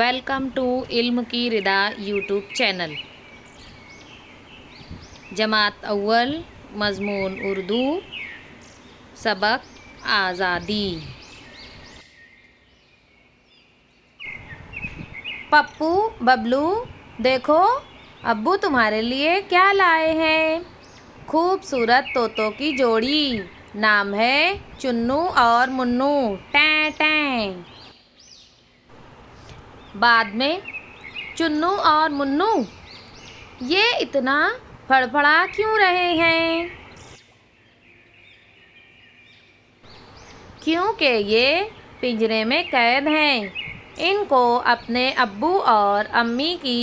welcome to इल्म की रिदा YouTube channel जमात अव्वल मजमून उर्दू सबक आज़ादी पप्पू बबलू देखो अब्बू तुम्हारे लिए क्या लाए हैं खूबसूरत तोतों की जोड़ी नाम है चुन्नू और मुन्नू टैं टैं बाद में चुन्नू और मुन्नू ये इतना फड़फड़ा क्यों रहे हैं क्योंकि ये पिंजरे में कैद हैं इनको अपने अब्बू और अम्मी की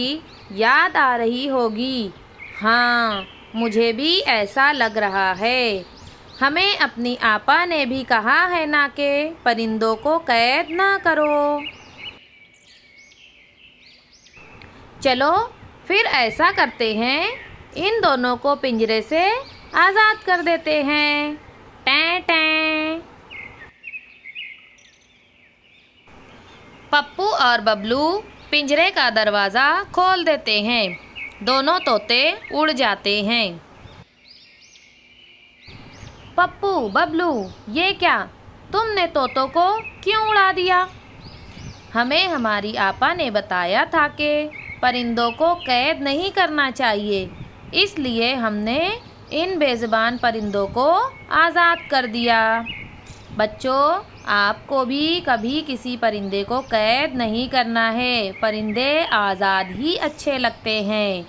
याद आ रही होगी हाँ मुझे भी ऐसा लग रहा है हमें अपनी आपा ने भी कहा है ना कि परिंदों को कैद ना करो चलो फिर ऐसा करते हैं इन दोनों को पिंजरे से आज़ाद कर देते हैं टें टें पप्पू और बबलू पिंजरे का दरवाज़ा खोल देते हैं दोनों तोते उड़ जाते हैं पप्पू बबलू ये क्या तुमने तोतों को क्यों उड़ा दिया हमें हमारी आपा ने बताया था कि परिंदों को कैद नहीं करना चाहिए इसलिए हमने इन बेज़बान परिंदों को आज़ाद कर दिया बच्चों आपको भी कभी किसी परिंदे को कैद नहीं करना है परिंदे आज़ाद ही अच्छे लगते हैं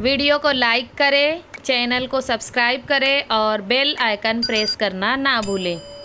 वीडियो को लाइक करें चैनल को सब्सक्राइब करें और बेल आइकन प्रेस करना ना भूलें